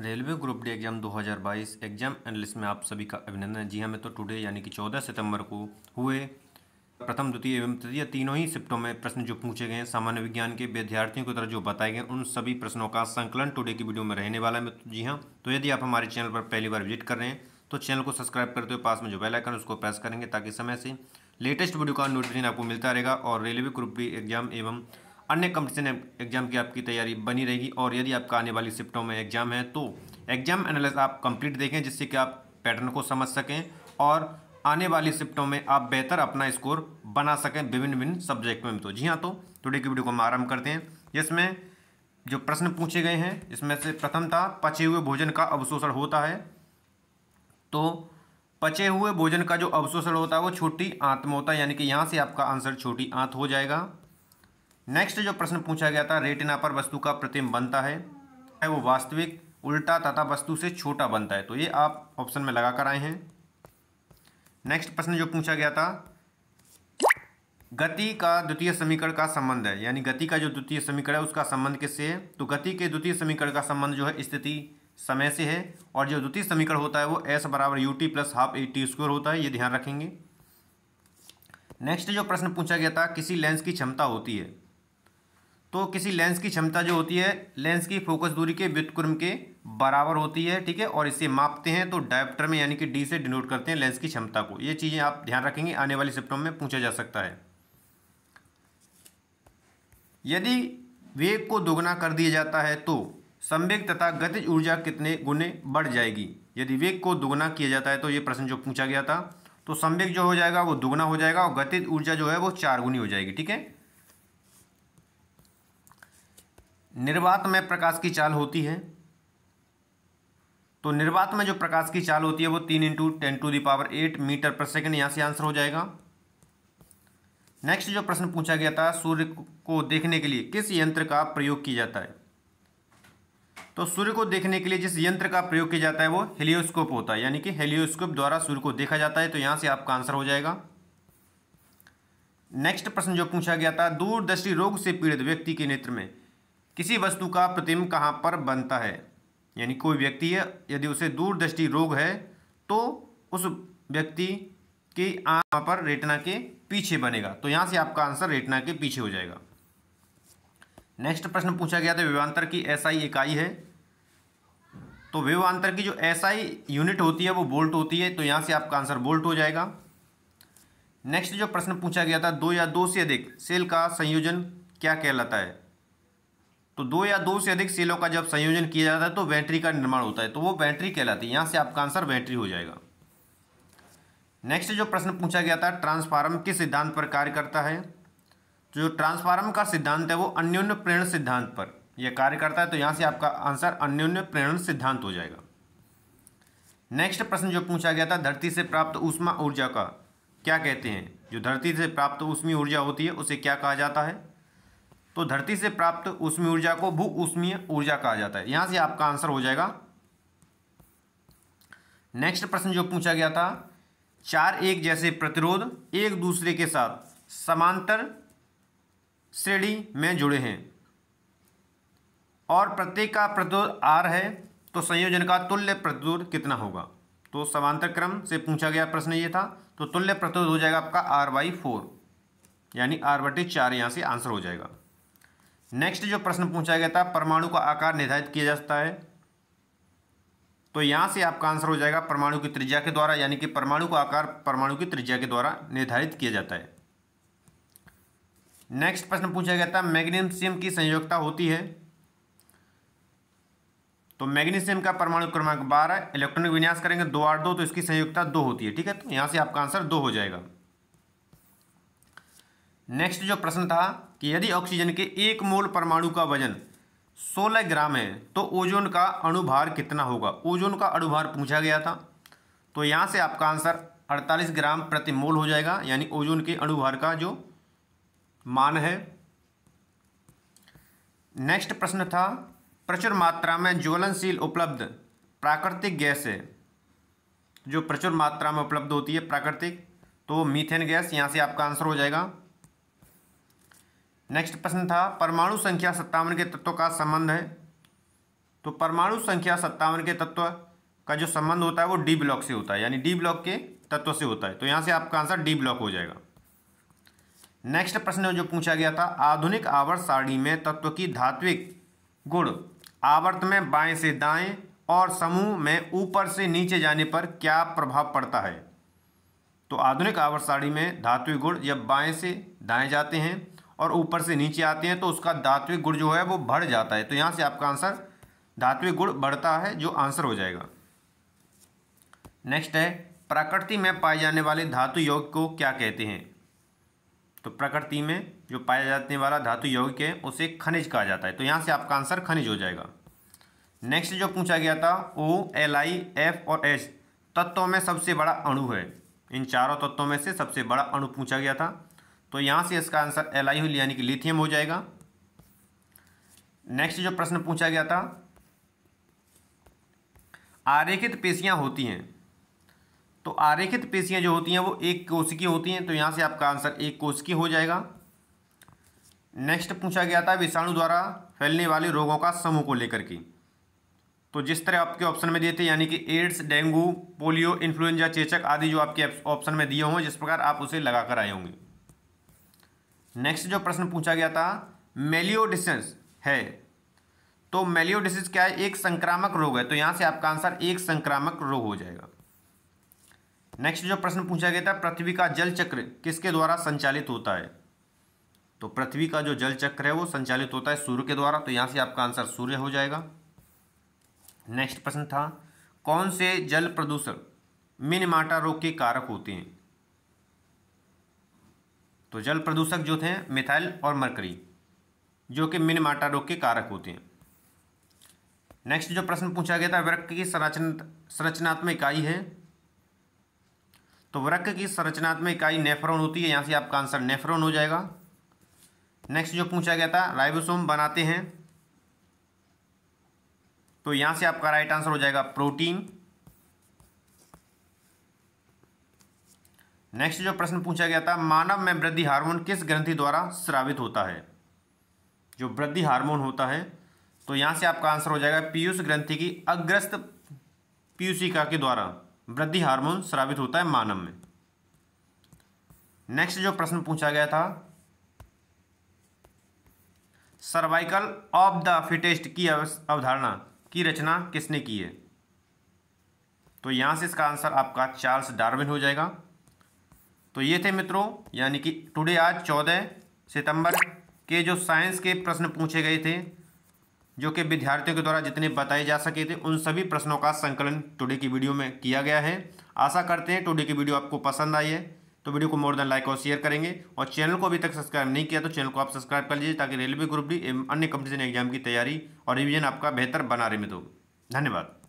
railway group D exam 2022 exam analyst में आप सभी का अभिनंदन जी हाँ मैं तो टुडे यानी कि 14 सितंबर को हुए प्रथम द्वितीय एवं तृतीय तीनों ही शिफ्टों में प्रश्न जो पूछे गए हैं सामान्य विज्ञान के विद्यार्थियों की तरह जो बताए गए उन सभी प्रश्नों का संकलन टुडे की वीडियो में रहने वाला है तो जी हाँ तो यदि आप हमारे चैनल पर पहली बार विजिट कर रहे हैं तो चैनल को सब्सक्राइब करते हुए पास में जो बेल आइकन उसको प्रेस करेंगे ताकि समय से लेटेस्ट वीडियो का नोटिफिकेशन आपको मिलता रहेगा और रेलवे ग्रुप डी एग्जाम एवं अन्य कम्पटिशन एग्जाम की आपकी तैयारी बनी रहेगी और यदि आपका आने वाली शिफ्टों में एग्जाम है तो एग्जाम एनालिस आप कंप्लीट देखें जिससे कि आप पैटर्न को समझ सकें और आने वाली शिफ्टों में आप बेहतर अपना स्कोर बना सकें विभिन्न विभिन्न सब्जेक्ट में तो जी हाँ तो टुडे की वीडियो को हम आरम्भ करते हैं जिसमें जो प्रश्न पूछे गए हैं इसमें से प्रथम था पचे हुए भोजन का अवशोषण होता है तो पचे हुए भोजन का जो अवशोषण होता है वो छोटी आंत में होता है यानी कि यहाँ से आपका आंसर छोटी आंत हो जाएगा नेक्स्ट जो प्रश्न पूछा गया था रेटिना पर वस्तु का प्रतिम बनता है वो वास्तविक उल्टा तथा वस्तु से छोटा बनता है तो ये आप ऑप्शन में लगा कर आए हैं नेक्स्ट प्रश्न जो पूछा गया था गति का द्वितीय समीकरण का संबंध है यानी गति का जो द्वितीय समीकरण है उसका संबंध किससे है तो गति के द्वितीय समीकरण का संबंध जो है स्थिति समय से है और जो द्वितीय समीकरण होता है वो एस बराबर U T plus half A T square होता है ये ध्यान रखेंगे नेक्स्ट जो प्रश्न पूछा गया था किसी लेंस की क्षमता होती है तो किसी लेंस की क्षमता जो होती है लेंस की फोकस दूरी के व्युतक्रम के बराबर होती है ठीक है और इसे मापते हैं तो डायप्टर में यानी कि डी से डिनोट करते हैं लेंस की क्षमता को ये चीज़ें आप ध्यान रखेंगे आने वाले सिप्टम में पूछा जा सकता है यदि वेग को दोगुना कर दिया जाता है तो संवेग तथा गतिज ऊर्जा कितने गुने बढ़ जाएगी यदि वेग को दोगुना किया जाता है तो ये प्रश्न जो पूछा गया था तो संवेग जो हो जाएगा वो दोगुना हो जाएगा और गतिज ऊर्जा जो है वो चार गुनी हो जाएगी ठीक है निर्वात में प्रकाश की चाल होती है तो निर्वात में जो प्रकाश की चाल होती है वो तीन into ten to the power eight metre पर सेकेंड यहां से आंसर हो जाएगा नेक्स्ट जो प्रश्न पूछा गया था सूर्य को देखने के लिए किस यंत्र का प्रयोग किया जाता है तो सूर्य को देखने के लिए जिस यंत्र का प्रयोग किया जाता है वो हेलियोस्कोप होता है यानी कि हेलियोस्कोप द्वारा सूर्य को देखा जाता है तो यहाँ से आपका आंसर हो जाएगा नेक्स्ट प्रश्न जो पूछा गया था दूरदृष्टि रोग से पीड़ित व्यक्ति के नेत्र में किसी वस्तु का प्रतिम्ब कहाँ पर बनता है यानी कोई व्यक्ति है यदि उसे दूरदृष्टि रोग है तो उस व्यक्ति की आँख पर रेटना के पीछे बनेगा तो यहाँ से आपका आंसर रेटना के पीछे हो जाएगा नेक्स्ट प्रश्न पूछा गया था विवांतर की एसआई इकाई है तो विवांतर की जो एसआई यूनिट होती है वो बोल्ट होती है तो यहाँ से आपका आंसर बोल्ट हो जाएगा नेक्स्ट जो प्रश्न पूछा गया था दो या दो से अधिक सेल का संयोजन क्या कहलाता है तो दो या दो से अधिक सेलों का जब संयोजन किया जाता है तो बैटरी का निर्माण होता है तो वो बैटरी कहलाती है यहाँ से आपका आंसर बैटरी हो जाएगा नेक्स्ट जो प्रश्न पूछा गया था ट्रांसफार्म किस सिद्धांत पर कार्य करता है तो जो ट्रांसफार्म का सिद्धांत है वो अन्योन्य प्रेरण सिद्धांत पर यह कार्य करता है तो यहाँ से आपका आंसर अन्योन्य प्रेरण सिद्धांत हो जाएगा नेक्स्ट प्रश्न जो पूछा गया था धरती से प्राप्त ऊष्मा ऊर्जा का क्या कहते हैं जो धरती से प्राप्त ऊष्मी ऊर्जा होती है उसे क्या कहा जाता है तो धरती से प्राप्त उष्मीय ऊर्जा को भू उष्मीय ऊर्जा कहा जाता है यहां से आपका आंसर हो जाएगा नेक्स्ट प्रश्न जो पूछा गया था चार एक जैसे प्रतिरोध एक दूसरे के साथ समांतर श्रेणी में जुड़े हैं और प्रत्येक का प्रतिरोध आर है तो संयोजन का तुल्य प्रतिरोध कितना होगा तो समांतर क्रम से पूछा गया प्रश्न ये था तो तुल्य प्रतिरोध हो जाएगा आपका आर बाई फोर यानी आर बटे चार यहाँ से आंसर हो जाएगा नेक्स्ट जो प्रश्न पूछा गया था परमाणु का आकार निर्धारित किया जाता है तो यहां से आपका आंसर हो जाएगा परमाणु की त्रिज्या के द्वारा यानी कि परमाणु का आकार परमाणु की त्रिज्या के द्वारा निर्धारित किया जाता है नेक्स्ट प्रश्न पूछा गया था मैग्नीशियम की संयोगता होती है तो मैग्नीशियम का परमाणु क्रमांक बारह इलेक्ट्रॉनिक विन्यास करेंगे दो आठ दो तो इसकी संयोगता दो होती है ठीक है तो यहां से आपका आंसर दो हो जाएगा नेक्स्ट जो प्रश्न था कि यदि ऑक्सीजन के एक मोल परमाणु का वजन 16 ग्राम है तो ओजोन का अणुभार कितना होगा ओजोन का अणुभार पूछा गया था तो यहाँ से आपका आंसर 48 ग्राम प्रति मोल हो जाएगा यानी ओजोन के अणुभार का जो मान है नेक्स्ट प्रश्न था प्रचुर मात्रा में ज्वलनशील उपलब्ध प्राकृतिक गैस है जो प्रचुर मात्रा में उपलब्ध होती है प्राकृतिक तो मीथेन गैस यहाँ से आपका आंसर हो जाएगा नेक्स्ट प्रश्न था परमाणु संख्या सत्तावन के तत्व का संबंध है तो परमाणु संख्या सत्तावन के तत्व का जो संबंध होता है वो डी ब्लॉक से होता है यानी डी ब्लॉक के तत्व से होता है तो यहाँ से आपका आंसर डी ब्लॉक हो जाएगा नेक्स्ट प्रश्न जो पूछा गया था आधुनिक आवर्त सारणी में तत्व की धात्विक गुण आवर्त में बाएं से दाएं और समूह में ऊपर से नीचे जाने पर क्या प्रभाव पड़ता है तो आधुनिक आवर्त सारणी में धात्विक गुण जब बाएं से दाएं जाते हैं और ऊपर से नीचे आते हैं तो उसका धात्विक गुण जो है वो बढ़ जाता है तो यहाँ से आपका आंसर धात्विक गुण बढ़ता है जो आंसर हो जाएगा नेक्स्ट है प्रकृति में पाए जाने वाले धातु योग को क्या कहते हैं तो प्रकृति में जो पाया जाने वाला धातु यौगिक है उसे खनिज कहा जाता है तो यहाँ से आपका आंसर खनिज हो जाएगा नेक्स्ट जो पूछा गया था ओ एल आई एफ और एच तत्वों में सबसे बड़ा अणु है इन चारों तत्वों में से सबसे बड़ा अणु पूछा गया था तो यहाँ से इसका आंसर एल आई यानी कि लिथियम हो जाएगा नेक्स्ट जो प्रश्न पूछा गया था आरेखित पेशियाँ होती हैं तो आरेखित पेशियाँ जो होती हैं वो एक कोशिकी होती हैं तो यहाँ से आपका आंसर एक कोशिकी हो जाएगा नेक्स्ट पूछा गया था विषाणु द्वारा फैलने वाले रोगों का समूह को लेकर के तो जिस तरह आपके ऑप्शन में दिए थे यानी कि एड्स डेंगू पोलियो इन्फ्लुएंजा चेचक आदि जो आपके ऑप्शन में दिए होंगे जिस प्रकार आप उसे लगाकर आए होंगे नेक्स्ट जो प्रश्न पूछा गया था मेलियोडिस है तो मेलियोडिसिस क्या है एक संक्रामक रोग है तो यहाँ से आपका आंसर एक संक्रामक रोग हो जाएगा नेक्स्ट जो प्रश्न पूछा गया था पृथ्वी का जल चक्र किसके द्वारा संचालित होता है तो पृथ्वी का जो जल चक्र है वो संचालित होता है सूर्य के द्वारा तो यहाँ से आपका आंसर सूर्य हो जाएगा नेक्स्ट प्रश्न था कौन से जल प्रदूषण मिनमाटा रोग के कारक होते हैं तो जल प्रदूषक जो थे मिथाइल और मरकरी जो कि मिन माटा रोग के कारक होते हैं नेक्स्ट जो प्रश्न पूछा गया था वृक्क की संरचना संरचनात्मक इकाई है तो वृक्क की संरचनात्मक इकाई नेफ्रोन होती है यहाँ से आपका आंसर नेफ्रोन हो जाएगा नेक्स्ट जो पूछा गया था राइबोसोम बनाते हैं तो यहाँ से आपका राइट आंसर हो जाएगा प्रोटीन नेक्स्ट जो प्रश्न पूछा गया था मानव में वृद्धि हार्मोन किस ग्रंथि द्वारा स्रावित होता है जो वृद्धि हार्मोन होता है तो यहाँ से आपका आंसर हो जाएगा पीयूष ग्रंथि की अग्रस्त पीयूषिका के द्वारा वृद्धि हार्मोन स्रावित होता है मानव में नेक्स्ट जो प्रश्न पूछा गया था सर्वाइकल ऑफ द फिटेस्ट की अवधारणा की रचना किसने की है तो यहाँ से इसका आंसर आपका चार्ल्स डार्विन हो जाएगा तो ये थे मित्रों यानी कि टुडे आज चौदह सितंबर के जो साइंस के प्रश्न पूछे गए थे जो कि विद्यार्थियों के द्वारा जितने बताए जा सके थे उन सभी प्रश्नों का संकलन टुडे की वीडियो में किया गया है आशा करते हैं टुडे की वीडियो आपको पसंद आई है तो वीडियो को मोर देन लाइक और शेयर करेंगे और चैनल को अभी तक सब्सक्राइब नहीं किया तो चैनल को आप सब्सक्राइब कर लीजिए ताकि रेलवे ग्रुप डी एवं अन्य कंपटीशन एग्जाम की तैयारी और रिविजन आपका बेहतर बना रहे मित्रों धन्यवाद